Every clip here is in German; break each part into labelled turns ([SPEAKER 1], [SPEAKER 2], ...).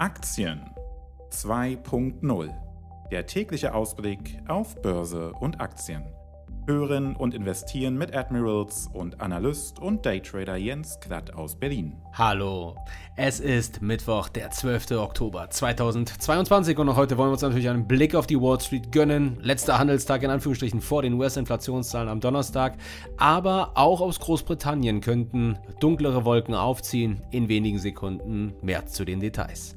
[SPEAKER 1] Aktien 2.0 Der tägliche Ausblick auf Börse und Aktien. Hören und investieren mit Admirals und Analyst und Daytrader Jens Klatt aus Berlin. Hallo, es ist Mittwoch, der 12. Oktober 2022 und noch heute wollen wir uns natürlich einen Blick auf die Wall Street gönnen. Letzter Handelstag in Anführungsstrichen vor den US-Inflationszahlen am Donnerstag, aber auch aus Großbritannien könnten dunklere Wolken aufziehen. In wenigen Sekunden mehr zu den Details.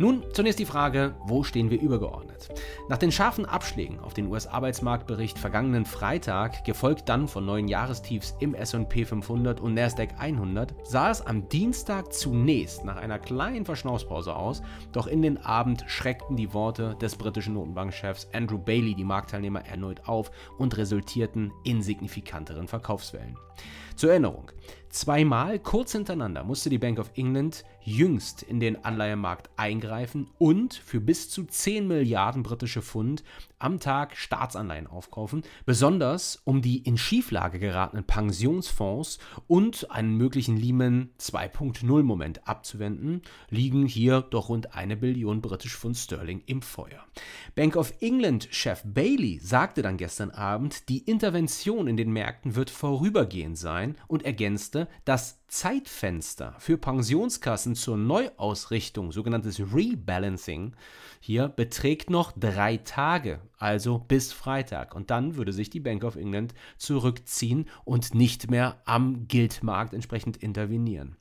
[SPEAKER 1] Nun zunächst die Frage, wo stehen wir übergeordnet? Nach den scharfen Abschlägen auf den US-Arbeitsmarktbericht vergangenen Freitag, gefolgt dann von neuen Jahrestiefs im SP 500 und NASDAQ 100, sah es am Dienstag zunächst nach einer kleinen Verschnaufspause aus, doch in den Abend schreckten die Worte des britischen Notenbankchefs Andrew Bailey die Marktteilnehmer erneut auf und resultierten in signifikanteren Verkaufswellen. Zur Erinnerung, Zweimal kurz hintereinander musste die Bank of England jüngst in den Anleihemarkt eingreifen und für bis zu 10 Milliarden britische Pfund am Tag Staatsanleihen aufkaufen, besonders um die in Schieflage geratenen Pensionsfonds und einen möglichen Lehman 2.0 Moment abzuwenden, liegen hier doch rund eine Billion britische Pfund Sterling im Feuer. Bank of England Chef Bailey sagte dann gestern Abend, die Intervention in den Märkten wird vorübergehend sein und ergänzte, Seite das Zeitfenster für Pensionskassen zur Neuausrichtung, sogenanntes Rebalancing, hier beträgt noch drei Tage, also bis Freitag. Und dann würde sich die Bank of England zurückziehen und nicht mehr am Gildmarkt entsprechend intervenieren.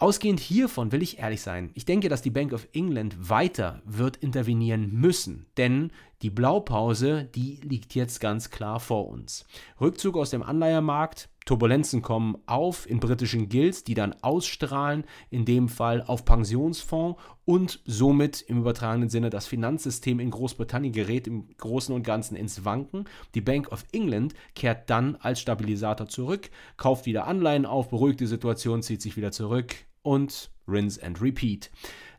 [SPEAKER 1] Ausgehend hiervon will ich ehrlich sein. Ich denke, dass die Bank of England weiter wird intervenieren müssen, denn die Blaupause, die liegt jetzt ganz klar vor uns. Rückzug aus dem Anleihermarkt, Turbulenzen kommen auf in britischen Guilds, die dann ausstrahlen, in dem Fall auf Pensionsfonds und somit im übertragenen Sinne das Finanzsystem in Großbritannien gerät im Großen und Ganzen ins Wanken. Die Bank of England kehrt dann als Stabilisator zurück, kauft wieder Anleihen auf, beruhigt die Situation, zieht sich wieder zurück und rinse and repeat.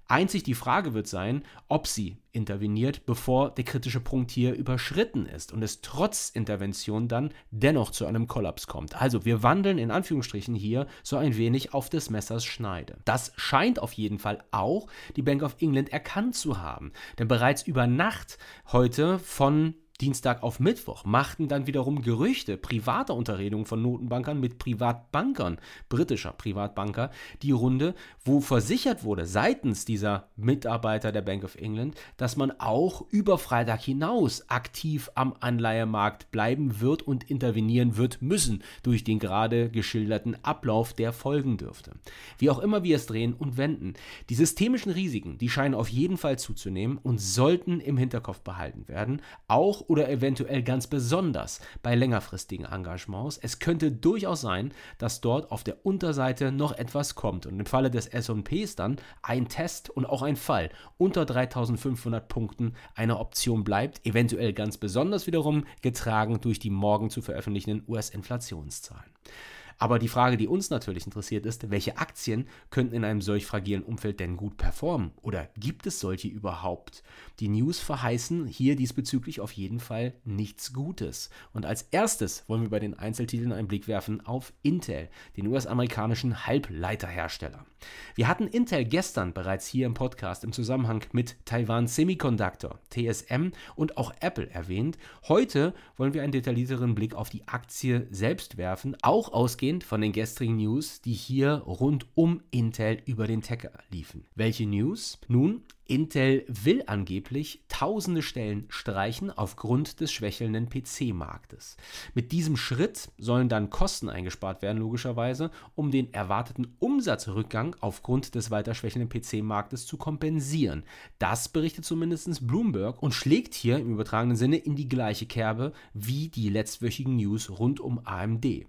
[SPEAKER 1] Einzig die Frage wird sein, ob sie interveniert, bevor der kritische Punkt hier überschritten ist und es trotz Intervention dann dennoch zu einem Kollaps kommt. Also wir wandeln in Anführungsstrichen hier so ein wenig auf des Messers Schneide. Das scheint auf jeden Fall auch die Bank of England erkannt zu haben, denn bereits über Nacht heute von Dienstag auf Mittwoch machten dann wiederum Gerüchte privater Unterredungen von Notenbankern mit Privatbankern, britischer Privatbanker, die Runde, wo versichert wurde seitens dieser Mitarbeiter der Bank of England, dass man auch über Freitag hinaus aktiv am Anleihemarkt bleiben wird und intervenieren wird müssen durch den gerade geschilderten Ablauf, der folgen dürfte. Wie auch immer wir es drehen und wenden, die systemischen Risiken, die scheinen auf jeden Fall zuzunehmen und sollten im Hinterkopf behalten werden, auch oder eventuell ganz besonders bei längerfristigen Engagements. Es könnte durchaus sein, dass dort auf der Unterseite noch etwas kommt und im Falle des S&Ps dann ein Test und auch ein Fall unter 3500 Punkten eine Option bleibt, eventuell ganz besonders wiederum getragen durch die morgen zu veröffentlichten US-Inflationszahlen. Aber die Frage, die uns natürlich interessiert, ist, welche Aktien könnten in einem solch fragilen Umfeld denn gut performen? Oder gibt es solche überhaupt? Die News verheißen hier diesbezüglich auf jeden Fall nichts Gutes. Und als erstes wollen wir bei den Einzeltiteln einen Blick werfen auf Intel, den US-amerikanischen Halbleiterhersteller. Wir hatten Intel gestern bereits hier im Podcast im Zusammenhang mit Taiwan Semiconductor, TSM und auch Apple erwähnt. Heute wollen wir einen detaillierteren Blick auf die Aktie selbst werfen, auch ausgehend ausgehend von den gestrigen News, die hier rund um Intel über den Tacker liefen. Welche News? Nun, Intel will angeblich tausende Stellen streichen aufgrund des schwächelnden PC-Marktes. Mit diesem Schritt sollen dann Kosten eingespart werden, logischerweise, um den erwarteten Umsatzrückgang aufgrund des weiter schwächelnden PC-Marktes zu kompensieren. Das berichtet zumindest Bloomberg und schlägt hier im übertragenen Sinne in die gleiche Kerbe wie die letztwöchigen News rund um AMD.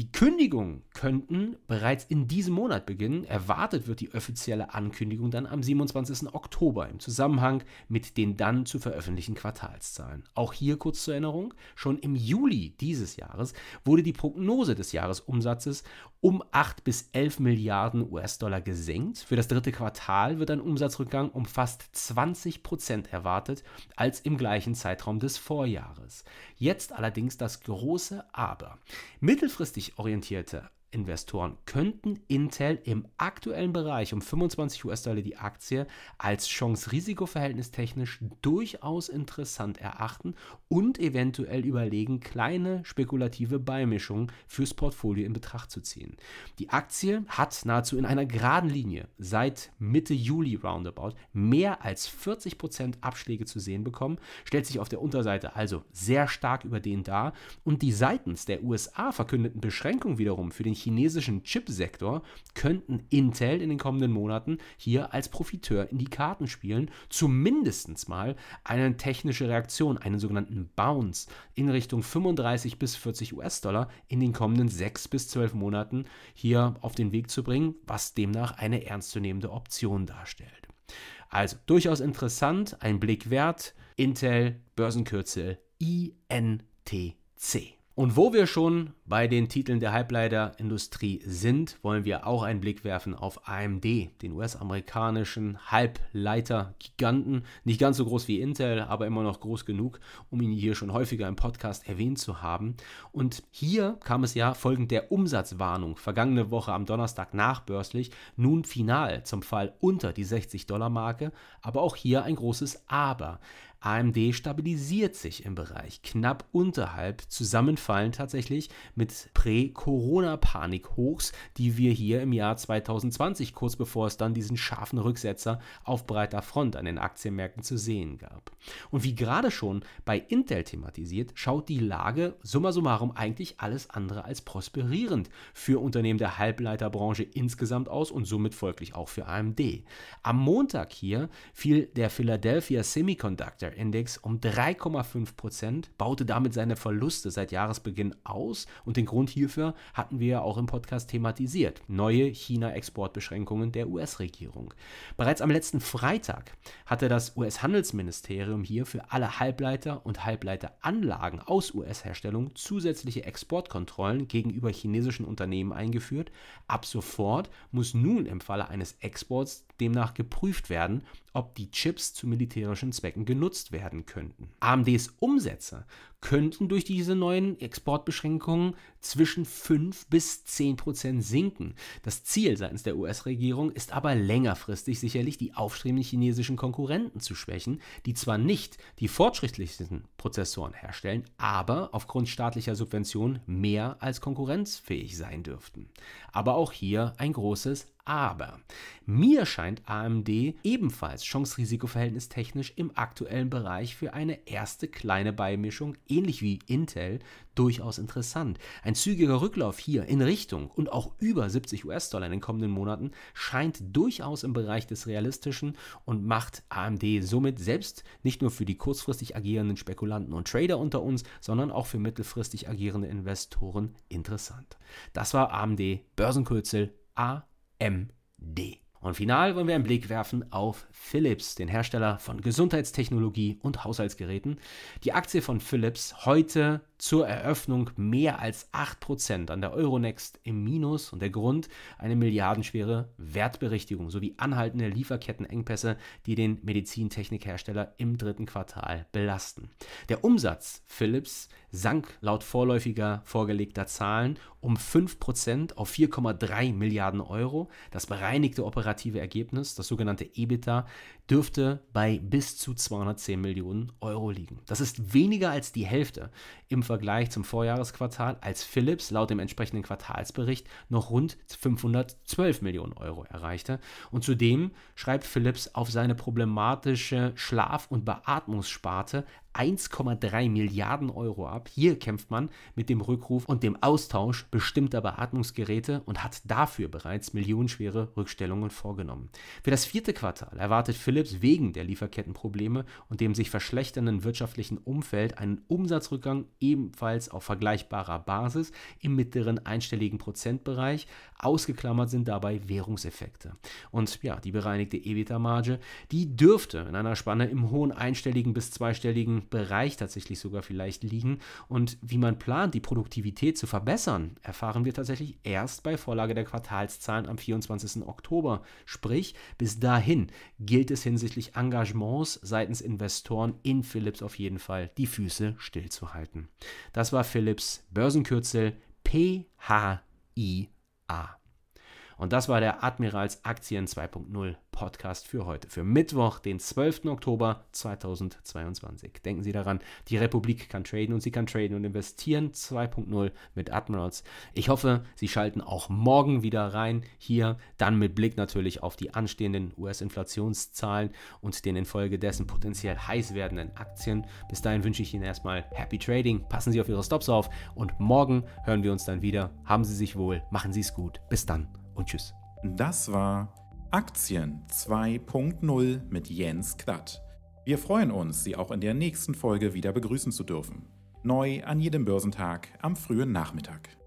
[SPEAKER 1] Die Kündigungen könnten bereits in diesem Monat beginnen. Erwartet wird die offizielle Ankündigung dann am 27. Oktober im Zusammenhang mit den dann zu veröffentlichten Quartalszahlen. Auch hier kurz zur Erinnerung, schon im Juli dieses Jahres wurde die Prognose des Jahresumsatzes um 8 bis 11 Milliarden US-Dollar gesenkt. Für das dritte Quartal wird ein Umsatzrückgang um fast 20 Prozent erwartet als im gleichen Zeitraum des Vorjahres. Jetzt allerdings das große Aber. Mittelfristig orientierte. Investoren könnten Intel im aktuellen Bereich um 25 US-Dollar die Aktie als Chance-Risiko-Verhältnis technisch durchaus interessant erachten und eventuell überlegen, kleine spekulative Beimischungen fürs Portfolio in Betracht zu ziehen. Die Aktie hat nahezu in einer geraden Linie seit Mitte Juli roundabout mehr als 40% Abschläge zu sehen bekommen, stellt sich auf der Unterseite also sehr stark über den dar und die seitens der USA verkündeten Beschränkungen wiederum für den chinesischen Chipsektor könnten Intel in den kommenden Monaten hier als Profiteur in die Karten spielen, zumindest mal eine technische Reaktion, einen sogenannten Bounce in Richtung 35 bis 40 US-Dollar in den kommenden 6 bis 12 Monaten hier auf den Weg zu bringen, was demnach eine ernstzunehmende Option darstellt. Also durchaus interessant, ein Blick wert. Intel Börsenkürzel INTC. Und wo wir schon bei den Titeln der Halbleiterindustrie sind, wollen wir auch einen Blick werfen auf AMD, den US-amerikanischen Halbleiter-Giganten. Nicht ganz so groß wie Intel, aber immer noch groß genug, um ihn hier schon häufiger im Podcast erwähnt zu haben. Und hier kam es ja folgend der Umsatzwarnung vergangene Woche am Donnerstag nachbörslich nun final zum Fall unter die 60-Dollar-Marke. Aber auch hier ein großes Aber. AMD stabilisiert sich im Bereich knapp unterhalb, zusammenfallend tatsächlich mit Prä-Corona-Panik-Hochs, die wir hier im Jahr 2020, kurz bevor es dann diesen scharfen Rücksetzer auf breiter Front an den Aktienmärkten zu sehen gab. Und wie gerade schon bei Intel thematisiert, schaut die Lage summa summarum eigentlich alles andere als prosperierend für Unternehmen der Halbleiterbranche insgesamt aus und somit folglich auch für AMD. Am Montag hier fiel der Philadelphia Semiconductor Share Index um 3,5 Prozent, baute damit seine Verluste seit Jahresbeginn aus und den Grund hierfür hatten wir auch im Podcast thematisiert. Neue China-Exportbeschränkungen der US-Regierung. Bereits am letzten Freitag hatte das US-Handelsministerium hier für alle Halbleiter und Halbleiteranlagen aus US-Herstellung zusätzliche Exportkontrollen gegenüber chinesischen Unternehmen eingeführt. Ab sofort muss nun im Falle eines Exports demnach geprüft werden, ob die Chips zu militärischen Zwecken genutzt werden könnten. AMDs Umsetzer könnten durch diese neuen Exportbeschränkungen zwischen 5 bis 10 Prozent sinken. Das Ziel seitens der US-Regierung ist aber längerfristig sicherlich, die aufstrebenden chinesischen Konkurrenten zu schwächen, die zwar nicht die fortschrittlichsten Prozessoren herstellen, aber aufgrund staatlicher Subventionen mehr als konkurrenzfähig sein dürften. Aber auch hier ein großes aber mir scheint AMD ebenfalls chance risiko technisch im aktuellen Bereich für eine erste kleine Beimischung ähnlich wie Intel durchaus interessant. Ein zügiger Rücklauf hier in Richtung und auch über 70 US-Dollar in den kommenden Monaten scheint durchaus im Bereich des Realistischen und macht AMD somit selbst nicht nur für die kurzfristig agierenden Spekulanten und Trader unter uns, sondern auch für mittelfristig agierende Investoren interessant. Das war AMD Börsenkürzel AMD. Und final wollen wir einen Blick werfen auf Philips, den Hersteller von Gesundheitstechnologie und Haushaltsgeräten. Die Aktie von Philips heute zur Eröffnung mehr als 8% an der Euronext im Minus und der Grund eine milliardenschwere Wertberichtigung sowie anhaltende Lieferkettenengpässe, die den Medizintechnikhersteller im dritten Quartal belasten. Der Umsatz Philips sank laut vorläufiger vorgelegter Zahlen um 5% auf 4,3 Milliarden Euro. Das bereinigte Operations operative Ergebnis, das sogenannte EBITDA, dürfte bei bis zu 210 Millionen Euro liegen. Das ist weniger als die Hälfte im Vergleich zum Vorjahresquartal, als Philips laut dem entsprechenden Quartalsbericht noch rund 512 Millionen Euro erreichte. Und zudem schreibt Philips auf seine problematische Schlaf- und Beatmungssparte 1,3 Milliarden Euro ab. Hier kämpft man mit dem Rückruf und dem Austausch bestimmter Beatmungsgeräte und hat dafür bereits millionenschwere Rückstellungen vorgenommen. Für das vierte Quartal erwartet Philips wegen der Lieferkettenprobleme und dem sich verschlechternden wirtschaftlichen Umfeld einen Umsatzrückgang ebenfalls auf vergleichbarer Basis im mittleren einstelligen Prozentbereich. Ausgeklammert sind dabei Währungseffekte. Und ja, die bereinigte EBITDA-Marge, die dürfte in einer Spanne im hohen einstelligen bis zweistelligen Bereich tatsächlich sogar vielleicht liegen. Und wie man plant, die Produktivität zu verbessern, erfahren wir tatsächlich erst bei Vorlage der Quartalszahlen am 24. Oktober. Sprich, bis dahin gilt es hinsichtlich Engagements seitens Investoren in Philips auf jeden Fall, die Füße stillzuhalten. Das war Philips Börsenkürzel PHIA. Und das war der Admirals Aktien 2.0 Podcast für heute, für Mittwoch, den 12. Oktober 2022. Denken Sie daran, die Republik kann traden und sie kann traden und investieren 2.0 mit Admirals. Ich hoffe, Sie schalten auch morgen wieder rein, hier dann mit Blick natürlich auf die anstehenden US-Inflationszahlen und den infolgedessen potenziell heiß werdenden Aktien. Bis dahin wünsche ich Ihnen erstmal Happy Trading, passen Sie auf Ihre Stops auf und morgen hören wir uns dann wieder. Haben Sie sich wohl, machen Sie es gut. Bis dann und tschüss. Das war Aktien 2.0 mit Jens Klatt. Wir freuen uns, Sie auch in der nächsten Folge wieder begrüßen zu dürfen. Neu an jedem Börsentag am frühen Nachmittag.